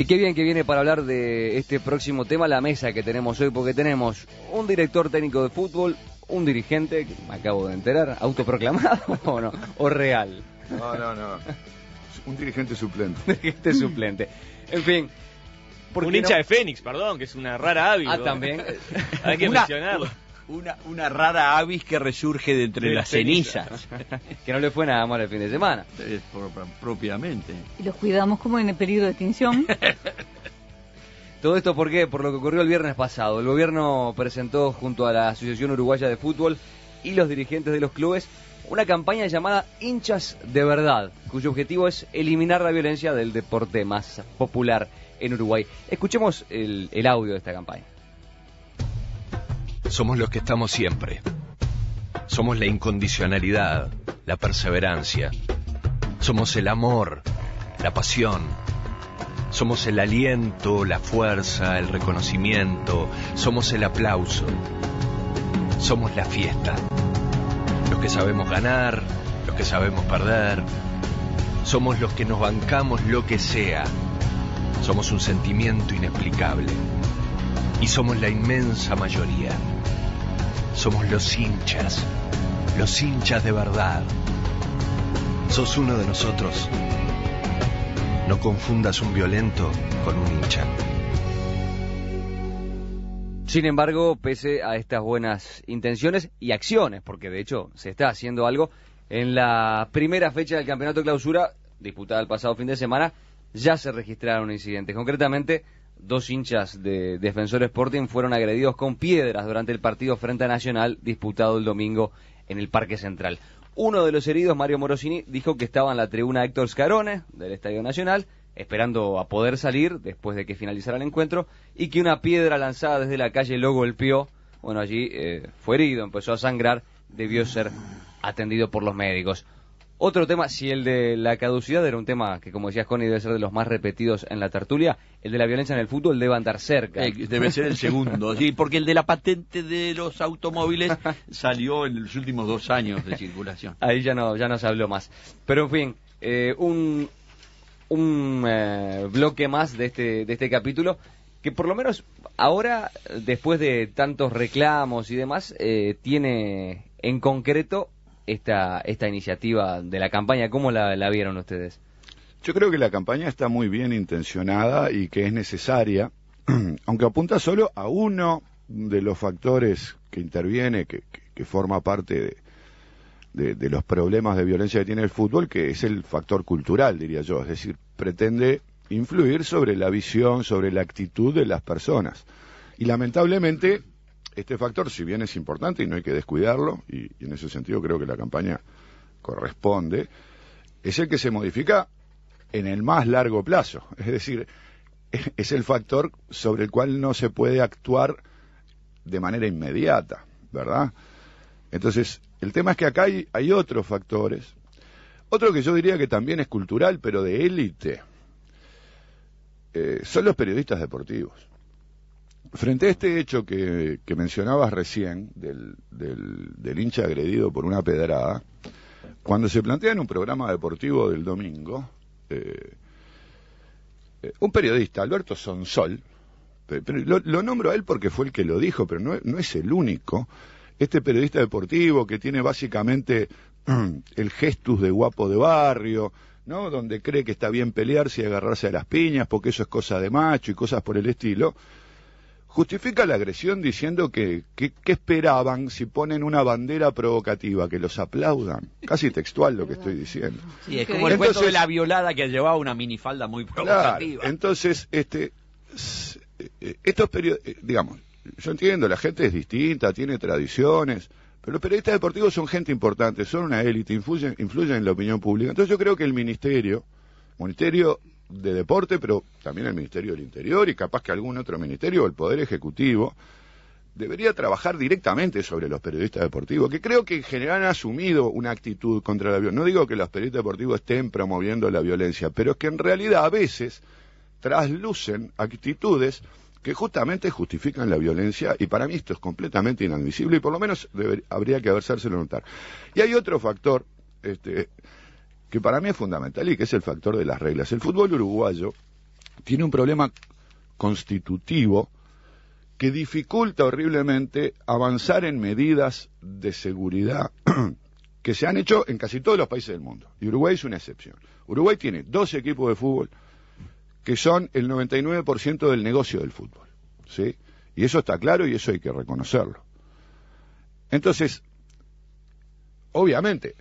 Y qué bien que viene para hablar de este próximo tema la mesa que tenemos hoy, porque tenemos un director técnico de fútbol, un dirigente, me acabo de enterar, autoproclamado o no, o real. No, no, no. Un dirigente suplente. dirigente suplente. En fin. Un hincha de Fénix, perdón, que es una rara hábil. Ah, también. Hay que mencionarlo. Una, una rara avis que resurge de entre las cenizas. que no le fue nada mal el fin de semana. propiamente. Y los cuidamos como en el periodo de extinción. Todo esto por qué? Por lo que ocurrió el viernes pasado. El gobierno presentó junto a la Asociación Uruguaya de Fútbol y los dirigentes de los clubes una campaña llamada Hinchas de Verdad, cuyo objetivo es eliminar la violencia del deporte más popular en Uruguay. Escuchemos el audio de esta campaña somos los que estamos siempre. Somos la incondicionalidad, la perseverancia. Somos el amor, la pasión. Somos el aliento, la fuerza, el reconocimiento. Somos el aplauso. Somos la fiesta. Los que sabemos ganar, los que sabemos perder. Somos los que nos bancamos lo que sea. Somos un sentimiento inexplicable. Y somos la inmensa mayoría. Somos los hinchas, los hinchas de verdad. Sos uno de nosotros. No confundas un violento con un hincha. Sin embargo, pese a estas buenas intenciones y acciones, porque de hecho se está haciendo algo, en la primera fecha del campeonato de clausura, disputada el pasado fin de semana, ya se registraron incidentes. Concretamente, dos hinchas de Defensor Sporting fueron agredidos con piedras durante el partido frente Nacional disputado el domingo en el Parque Central. Uno de los heridos, Mario Morosini, dijo que estaba en la tribuna Héctor Scarone del Estadio Nacional, esperando a poder salir después de que finalizara el encuentro, y que una piedra lanzada desde la calle lo golpeó. Bueno, allí eh, fue herido, empezó a sangrar, debió ser atendido por los médicos. Otro tema, si el de la caducidad era un tema que, como decías, Connie, debe ser de los más repetidos en la tertulia, el de la violencia en el fútbol debe andar cerca. Eh, debe ser el segundo, sí, porque el de la patente de los automóviles salió en los últimos dos años de circulación. Ahí ya no, ya no se habló más. Pero, en fin, eh, un, un eh, bloque más de este, de este capítulo que por lo menos ahora, después de tantos reclamos y demás, tiene en concreto esta, esta iniciativa de la campaña? ¿Cómo la, vieron ustedes? Yo creo que la campaña está muy bien intencionada y que es necesaria, aunque apunta solo a uno de los factores que interviene, que, forma parte de, los problemas de violencia que tiene el fútbol, que es el factor cultural, diría yo. Es decir, pretende influir sobre la visión, sobre la actitud de las personas. Y lamentablemente este factor, si bien es importante y no hay que descuidarlo, y, en ese sentido creo que la campaña corresponde, es el que se modifica en el más largo plazo. Es decir, es el factor sobre el cual no se puede actuar de manera inmediata, ¿verdad? Entonces, el tema es que acá hay, otros factores. Otro que yo diría que también es cultural, pero de élite, eh, son los periodistas deportivos Frente a este hecho que, mencionabas recién, del, hincha agredido por una pedrada, cuando se plantea en un programa deportivo del domingo, eh, eh, un periodista, Alberto Sonsol, lo, nombro a él porque fue el que lo dijo, pero no, es el único, este periodista deportivo que tiene básicamente el gestus de guapo de barrio, ¿no? Donde cree que está bien pelearse y agarrarse a las piñas porque eso es cosa de macho y cosas por el estilo justifica la agresión diciendo que, ¿qué esperaban si ponen una bandera provocativa, que los aplaudan. Casi textual lo que estoy diciendo. Sí, es como el de la violada que llevaba una minifalda muy provocativa. entonces, este, eh, estos periodistas, eh, digamos, yo entiendo, la gente es distinta, tiene tradiciones, pero los periodistas deportivos son gente importante, son una élite, influyen, influyen en la opinión pública. Entonces yo creo que el ministerio, ministerio de Deporte, pero también el Ministerio del Interior y capaz que algún otro ministerio, el Poder Ejecutivo, debería trabajar directamente sobre los periodistas deportivos, que creo que en general han asumido una actitud contra la violencia. No digo que los periodistas deportivos estén promoviendo la violencia, pero es que en realidad a veces traslucen actitudes que justamente justifican la violencia y para mí esto es completamente inadmisible y por lo menos habría que un notar. Y hay otro factor este, que para mí es fundamental y que es el factor de las reglas. El fútbol uruguayo tiene un problema constitutivo que dificulta horriblemente avanzar en medidas de seguridad que se han hecho en casi todos los países del mundo. Y Uruguay es una excepción. Uruguay tiene dos equipos de fútbol que son el 99% del negocio del fútbol. ¿sí? Y eso está claro y eso hay que reconocerlo. Entonces, obviamente,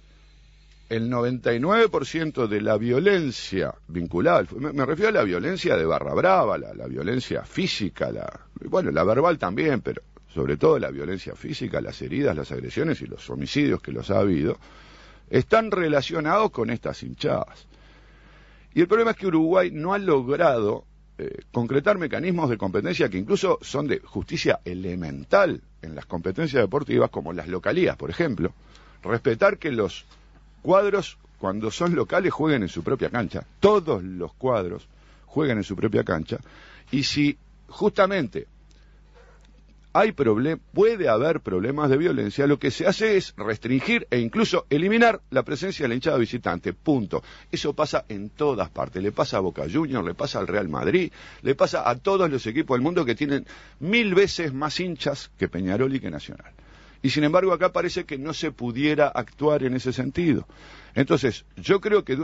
el 99% de la violencia vinculada, me, refiero a la violencia de barra brava, la, violencia física, la, bueno, la verbal también, pero sobre todo la violencia física, las heridas, las agresiones y los homicidios que los ha habido, están relacionados con estas hinchadas. Y el problema es que Uruguay no ha logrado eh, concretar mecanismos de competencia que incluso son de justicia elemental en las competencias deportivas, como las localías, por ejemplo, respetar que los cuadros, cuando son locales, jueguen en su propia cancha. Todos los cuadros juegan en su propia cancha. Y si justamente hay puede haber problemas de violencia, lo que se hace es restringir e incluso eliminar la presencia de la hinchada visitante. Punto. Eso pasa en todas partes. Le pasa a Boca Juniors, le pasa al Real Madrid, le pasa a todos los equipos del mundo que tienen mil veces más hinchas que Peñarol y que Nacional y sin embargo acá parece que no se pudiera actuar en ese sentido. Entonces, yo creo que,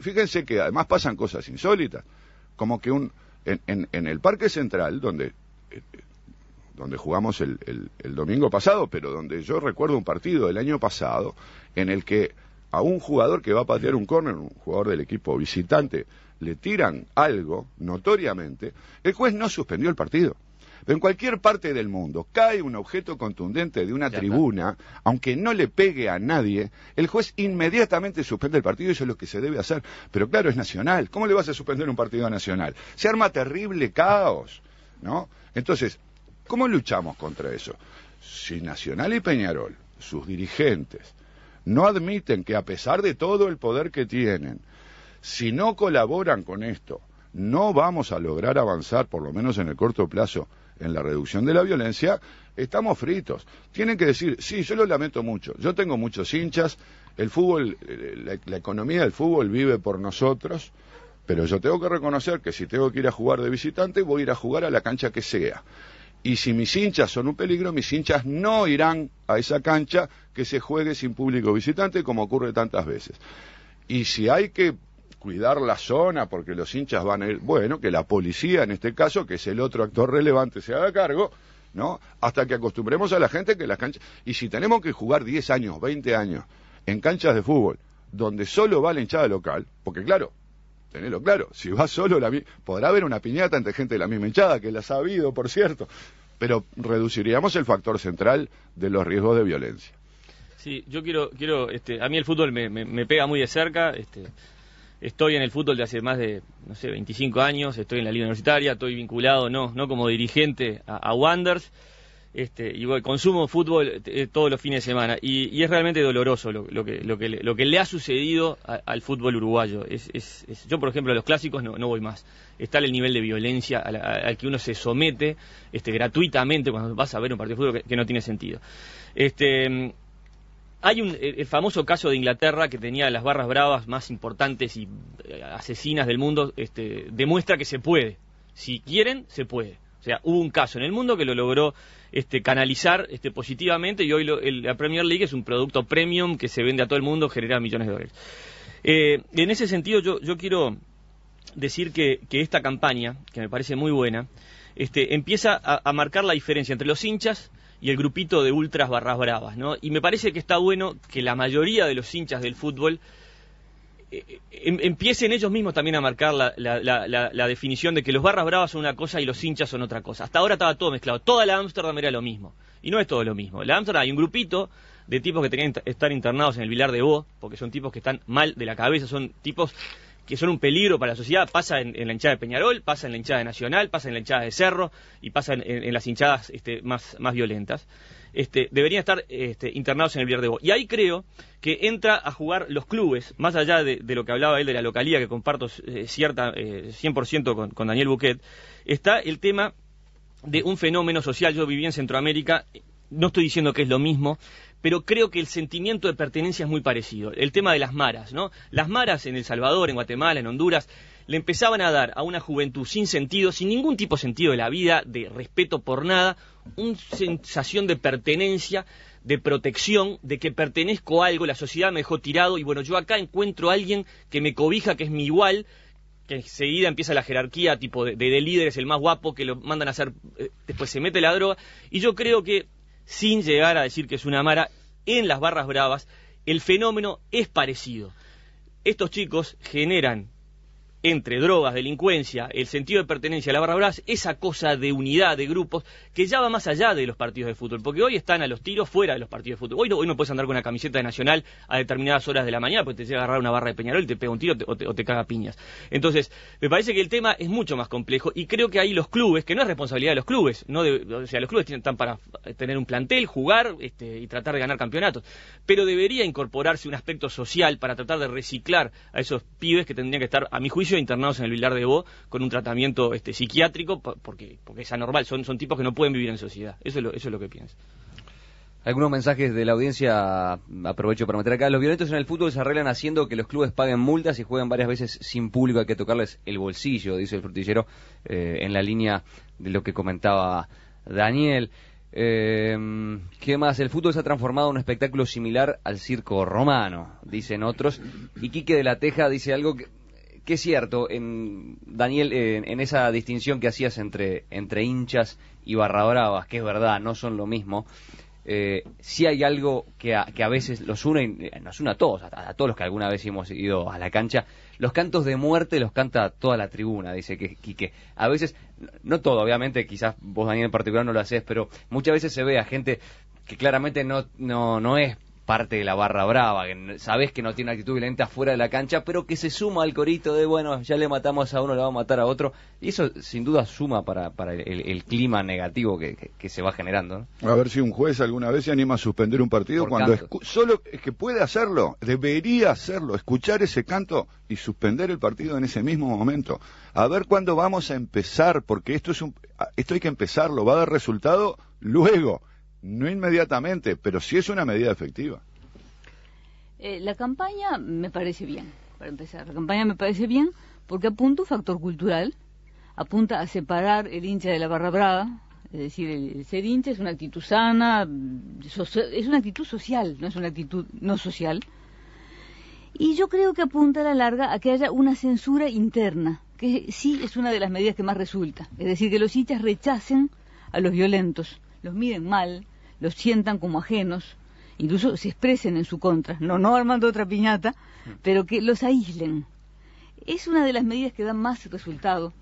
fíjense que además pasan cosas insólitas, como que un, en, el Parque Central, donde, eh, eh, donde jugamos el, el domingo pasado, pero donde yo recuerdo un partido del año pasado, en el que a un jugador que va a patear un córner, un jugador del equipo visitante, le tiran algo, notoriamente, el juez no suspendió el partido en cualquier parte del mundo cae un objeto contundente de una tribuna, aunque no le pegue a nadie, el juez inmediatamente suspende el partido, y eso es lo que se debe hacer. Pero claro, es nacional. ¿Cómo le vas a suspender un partido nacional? Se arma terrible caos, ¿no? Entonces, ¿cómo luchamos contra eso? Si Nacional y Peñarol, sus dirigentes, no admiten que a pesar de todo el poder que tienen, si no colaboran con esto, no vamos a lograr avanzar, por lo menos en el corto plazo, en la reducción de la violencia, estamos fritos. Tienen que decir, sí, yo lo lamento mucho, yo tengo muchos hinchas, el fútbol, eh, la, la economía del fútbol vive por nosotros, pero yo tengo que reconocer que si tengo que ir a jugar de visitante, voy a ir a jugar a la cancha que sea. Y si mis hinchas son un peligro, mis hinchas no irán a esa cancha que se juegue sin público visitante, como ocurre tantas veces. Y si hay que cuidar la zona porque los hinchas van a ir. Bueno, que la policía, en este caso, que es el otro actor relevante, se haga cargo, ¿no? Hasta que acostumbremos a la gente que las canchas. Y si tenemos que jugar 10 años, 20 años en canchas de fútbol, donde solo va la hinchada local, porque claro, tenelo claro, si va solo la podrá haber una piñata entre gente de la misma hinchada, que las ha habido, por cierto, pero reduciríamos el factor central de los riesgos de violencia. Sí, yo quiero, quiero, este, a mí el fútbol me, me pega muy de cerca, este, estoy en el fútbol de hace más de, no sé, 25 años, estoy en la liga universitaria, estoy vinculado, no, no como dirigente a, Wanders, este, y consumo fútbol eh, todos los fines de semana, y, es realmente doloroso lo, que, lo, que, lo que le ha sucedido al fútbol uruguayo. Es, es, yo, por ejemplo, a los clásicos no, voy más. Está el nivel de violencia al, que uno se somete este, gratuitamente cuando vas a ver un partido de fútbol que, no tiene sentido. Este, hay un, eh, el famoso caso de Inglaterra que tenía las barras bravas más importantes y eh, asesinas del mundo, este, demuestra que se puede. Si quieren, se puede. O sea, hubo un caso en el mundo que lo logró este, canalizar este, positivamente y hoy la Premier League es un producto premium que se vende a todo el mundo, genera millones de dólares. Eh, en ese sentido, yo, quiero decir que, esta campaña, que me parece muy buena, este, empieza a, a marcar la diferencia entre los hinchas y el grupito de ultras barras bravas, ¿no? Y me parece que está bueno que la mayoría de los hinchas del fútbol eh, eh, em, empiecen ellos mismos también a marcar la, definición de que los barras bravas son una cosa y los hinchas son otra cosa. Hasta ahora estaba todo mezclado. Toda la Ámsterdam era lo mismo. Y no es todo lo mismo. La Ámsterdam hay un grupito de tipos que tenían que estar internados en el Vilar de Bo, porque son tipos que están mal de la cabeza, son tipos que son un peligro para la sociedad, pasa en, la hinchada de Peñarol, pasa en la hinchada de Nacional, pasa en la hinchada de Cerro y pasa en, las hinchadas este, más, más violentas. Este, deberían estar este, internados en el Vierdebo. Y ahí creo que entra a jugar los clubes, más allá de, lo que hablaba él de la localía, que comparto eh, cierta, 100% eh, con, con Daniel Buquet, está el tema de un fenómeno social. Yo viví en Centroamérica no estoy diciendo que es lo mismo, pero creo que el sentimiento de pertenencia es muy parecido. El tema de las maras, ¿no? Las maras en El Salvador, en Guatemala, en Honduras, le empezaban a dar a una juventud sin sentido, sin ningún tipo de sentido de la vida, de respeto por nada, una sensación de pertenencia, de protección, de que pertenezco a algo, la sociedad me dejó tirado y bueno, yo acá encuentro a alguien que me cobija, que es mi igual, que enseguida empieza la jerarquía tipo de, líderes, el más guapo, que lo mandan a hacer, eh, después se mete la droga, y yo creo que sin llegar a decir que es una mara, en las barras bravas el fenómeno es parecido. Estos chicos generan entre drogas, delincuencia, el sentido de pertenencia a la barra brás, esa cosa de unidad de grupos que ya va más allá de los partidos de fútbol, porque hoy están a los tiros fuera de los partidos de fútbol. Hoy no, hoy no puedes andar con una camiseta de Nacional a determinadas horas de la mañana porque te llega a agarrar una barra de Peñarol, te pega un tiro o, te, caga piñas. Entonces, me parece que el tema es mucho más complejo y creo que ahí los clubes, que no es responsabilidad de los clubes, o sea, los clubes están para eh, tener un plantel, jugar este, y tratar de ganar campeonatos, pero debería incorporarse un aspecto social para tratar de reciclar a esos pibes que tendrían que estar, a mi juicio, internados en el Vilar de Bo con un tratamiento este, psiquiátrico porque, porque es anormal, son, son tipos que no pueden vivir en sociedad. Eso es lo, que pienso. Algunos mensajes de la audiencia aprovecho para meter acá. Los violentos en el fútbol se arreglan haciendo que los clubes paguen multas y jueguen varias veces sin público. Hay que tocarles el bolsillo, dice el frutillero, eh, en la línea de lo que comentaba Daniel. Eh, ¿Qué más? El fútbol se ha transformado en un espectáculo similar al circo romano, dicen otros. Y Quique de la Teja dice algo que que es cierto, en, Daniel, en, esa distinción que hacías entre, entre hinchas y barradorabas que es verdad, no son lo mismo, si eh, sí hay algo que a, que a veces los une, eh, nos une a todos, a, todos los que alguna vez hemos ido a la cancha, los cantos de muerte los canta toda la tribuna, dice que Quique. A veces, no todo, obviamente, quizás vos Daniel en particular no lo haces, pero muchas veces se ve a gente que claramente no, no, no es parte de la barra brava, que sabes que no tiene actitud violenta fuera de la cancha, pero que se suma al corito de, bueno, ya le matamos a uno, le vamos a matar a otro. Y eso sin duda suma para, para el, clima negativo que, se va generando. A ver si un juez alguna vez se anima a suspender un partido cuando solo es que puede hacerlo, debería hacerlo, escuchar ese canto y suspender el partido en ese mismo momento. A ver cuándo vamos a empezar, porque esto es un, esto hay que empezarlo, va a dar resultado luego no inmediatamente, pero sí es una medida efectiva. Eh, la campaña me parece bien, para empezar. La campaña me parece bien porque apunta un factor cultural, apunta a separar el hincha de la barra brava, es decir, el, ser hincha es una actitud sana, es una actitud social, no es una actitud no social. Y yo creo que apunta a la larga a que haya una censura interna, que sí es una de las medidas que más resulta. Es decir, que los hinchas rechacen a los violentos, los miren mal, los sientan como ajenos, incluso se expresen en su contra, no, no armando otra piñata, mm. pero que los aíslen. Es una de las medidas que dan más resultado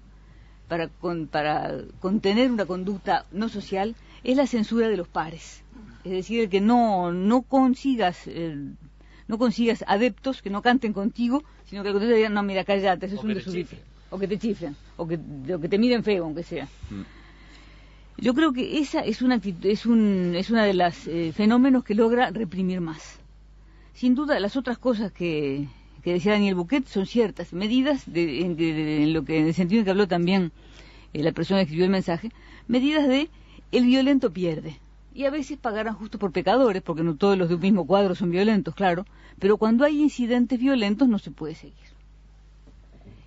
para, para contener una conducta no social, es la censura de los pares. Es decir, que no, no consigas... Eh, no consigas adeptos que no canten contigo, sino que digan, no, mira, cállate, eso es un desubique. O que te chiflen, o que, te miren feo, aunque sea. Mm. Yo creo que esa es una es un es una de las eh, fenómenos que logra reprimir más. Sin duda las otras cosas que, que decía Daniel Buquet son ciertas medidas en, lo que en el sentido en que habló también eh, la persona que escribió el mensaje, medidas de el violento pierde y a veces pagarán justo por pecadores, porque no todos los de un mismo cuadro son violentos, claro, pero cuando hay incidentes violentos no se puede seguir.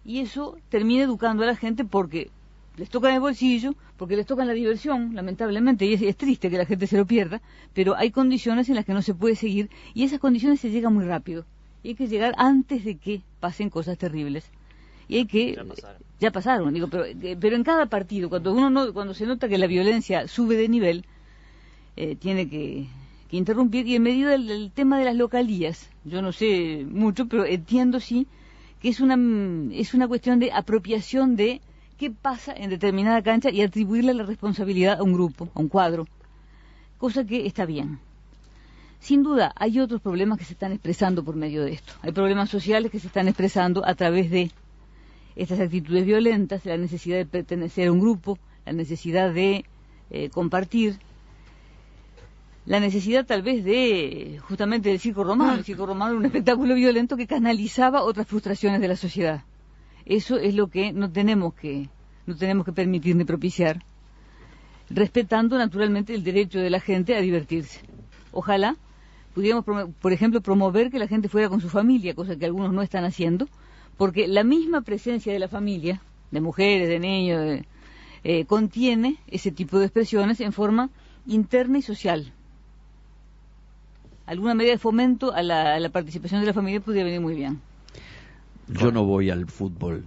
Y eso termina educando a la gente porque les en el bolsillo, porque les en la diversión, lamentablemente, y es, triste que la gente se lo pierda, pero hay condiciones en las que no se puede seguir y esas condiciones se llegan muy rápido. Y hay que llegar antes de que pasen cosas terribles. Y hay que... Ya pasaron. digo, pero, eh, pero, en cada partido, cuando, uno cuando se nota que la violencia sube de nivel, eh, tiene que, interrumpir. Y en medio del, del, tema de las localías, yo no sé mucho, pero entiendo sí que es una, es una cuestión de apropiación de qué pasa en determinada cancha y atribuirle la responsabilidad a un grupo, a un cuadro, cosa que está bien. Sin duda, hay otros problemas que se están expresando por medio de esto. Hay problemas sociales que se están expresando a través de estas actitudes violentas, la necesidad de pertenecer a un grupo, la necesidad de eh, compartir, la necesidad tal vez de justamente del circo romano, el circo romano un espectáculo violento que canalizaba otras frustraciones de la sociedad. Eso es lo que no tenemos que, no tenemos que permitir ni propiciar, respetando naturalmente el derecho de la gente a divertirse. Ojalá pudiéramos, por ejemplo, promover que la gente fuera con su familia, cosa que algunos no están haciendo, porque la misma presencia de la familia, de mujeres, de niños, eh, contiene ese tipo de expresiones en forma interna y social. Alguna medida de fomento a la participación de la familia podría venir muy bien. Yo no voy al fútbol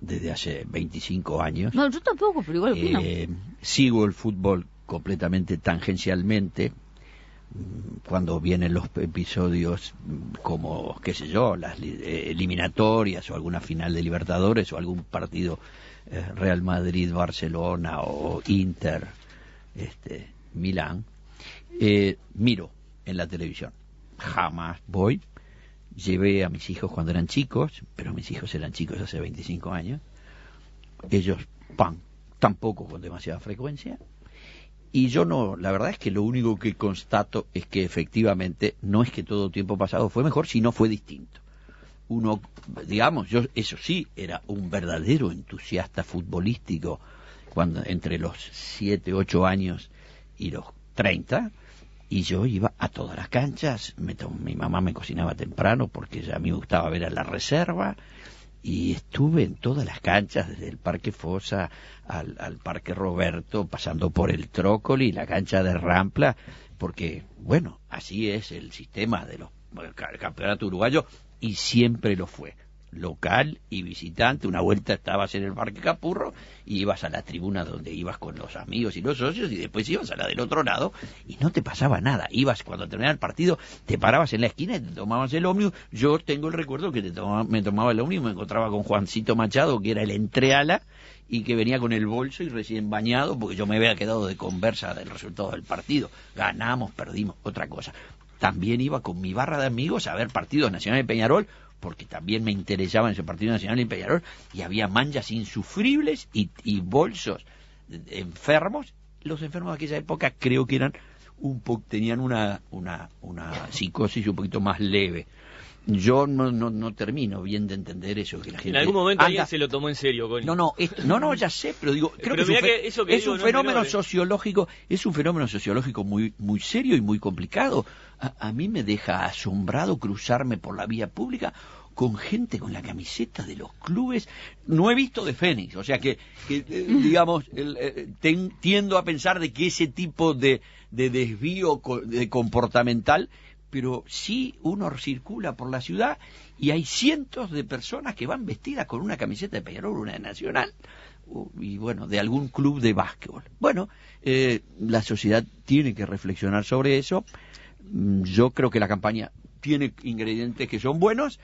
desde hace 25 años. No, yo tampoco, pero igual eh, sigo el fútbol completamente tangencialmente mm, cuando vienen los episodios mm, como, qué sé yo, las eh, eliminatorias o alguna final de Libertadores o algún partido eh, Real Madrid, Barcelona o Inter, este, Milán, miro en la televisión. Jamás voy llevé a mis hijos cuando eran chicos, pero mis hijos eran chicos hace 25 años, ellos, pan, tampoco con demasiada frecuencia, y yo no, la verdad es que lo único que constato es que efectivamente no es que todo tiempo pasado fue mejor, sino fue distinto. Uno, digamos, yo eso sí, era un verdadero entusiasta futbolístico cuando entre los 7, 8 años y los 30, y yo iba a todas las canchas. mi mamá me cocinaba temprano porque ya a mí me gustaba ver a la reserva y estuve en todas las canchas, desde el Parque Fosa al, Parque Roberto, pasando por el Trócoli y la cancha de Rampla, porque, bueno, así es el sistema de los campeonato uruguayo y siempre lo fue local y visitante. Una vuelta estabas en el Parque Capurro y ibas a la tribuna donde ibas con los amigos y los socios y después ibas a la del otro lado y no te pasaba nada. Ibas cuando terminaba el partido, te parabas en la esquina y te tomabas el ómnibus. Yo tengo el recuerdo que me tomaba el ómnibus, me encontraba con Juancito Machado, que era el entreala y que venía con el bolso y recién bañado, porque yo me había quedado de conversa del resultado del partido. Ganamos, perdimos, otra cosa. También iba con mi barra de amigos a ver partidos nacionales de Peñarol porque también me interesaba en ese Partido Nacional y y había manchas insufribles y, y bolsos enfermos. Los enfermos de aquella época creo que eran un po tenían una, una, una psicosis un poquito más leve. Yo no, no, termino bien de entender eso. en algún momento alguien se lo tomó en serio, No, no, no, no, ya sé, pero digo, creo que, es un, fenómeno sociológico, es un fenómeno sociológico muy, muy serio y muy complicado. A, mí me deja asombrado cruzarme por la vía pública con gente con la camiseta de los clubes. No he visto de Fénix, o sea que, eh, digamos, el, eh, tiendo a pensar de que ese tipo de, de desvío comportamental pero sí uno circula por la ciudad y hay cientos de personas que van vestidas con una camiseta de Peñarol, una de Nacional, y bueno, de algún club de básquetbol. Bueno, eh, la sociedad tiene que reflexionar sobre eso. Mm, yo creo que la campaña tiene ingredientes que son buenos,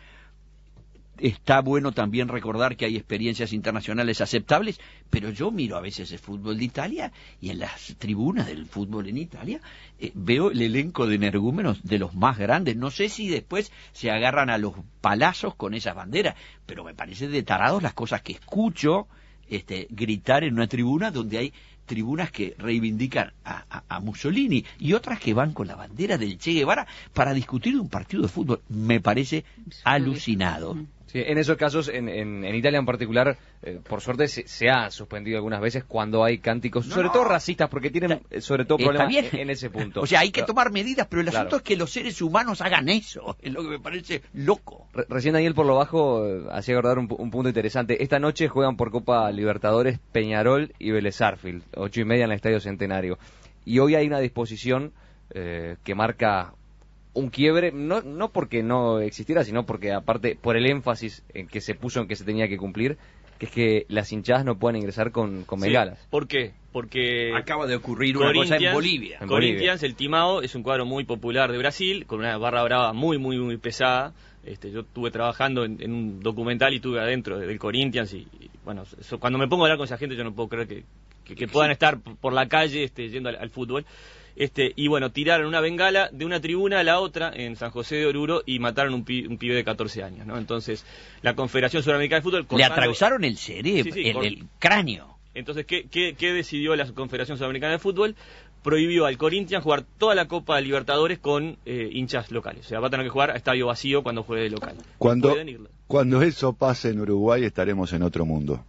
está bueno también recordar que hay experiencias internacionales aceptables, pero yo miro a veces el fútbol de Italia y en las tribunas del fútbol en Italia eh, veo el elenco de energúmenos de los más grandes. No sé si después se agarran a los palazos con esas banderas, pero me parece de tarados las cosas que escucho este, gritar en una tribuna donde hay tribunas que reivindican a, Mussolini y otras que van con la bandera del Che Guevara para discutir un partido de fútbol. Me parece alucinado. Sí, en esos casos, en, en, Italia en particular, eh, por suerte se, ha suspendido algunas veces cuando hay cánticos, sobre todo racistas, porque tienen eh, sobre todo problemas en ese punto. O sea, hay que tomar medidas, pero el asunto es que los seres humanos hagan eso, es lo que me parece loco. recién Daniel por lo bajo eh, hacía acordar un, punto interesante. Esta noche juegan por Copa Libertadores Peñarol y Vélez ocho y media en el Estadio Centenario. Y hoy hay una disposición que marca un quiebre, no, no porque no existiera, sino porque aparte por el énfasis en que se puso en que se tenía que cumplir, que es que las hinchadas no puedan ingresar con, con ¿Por qué? Porque acaba de ocurrir una cosa en Bolivia. Corinthians, el Timao, es un cuadro muy popular de Brasil, con una barra brava muy, muy, muy pesada. Este, yo estuve trabajando en, un documental y estuve adentro del Corinthians y, bueno, cuando me pongo a hablar con esa gente yo no puedo creer que, puedan estar por la calle este, yendo al fútbol. Este, y bueno, tiraron una bengala de una tribuna a la otra en San José de Oruro y mataron un, un pibe de 14 años, ¿no? Entonces, la Confederación Sudamericana de Fútbol... Le atravesaron el cerebro, el, cráneo. Entonces, ¿qué, decidió la Confederación Sudamericana de Fútbol? prohibió al Corinthians jugar toda la Copa de Libertadores con eh, hinchas locales. O sea, va a tener que jugar a estadio vacío cuando juegue de local. cuando eso pase en Uruguay estaremos en otro mundo.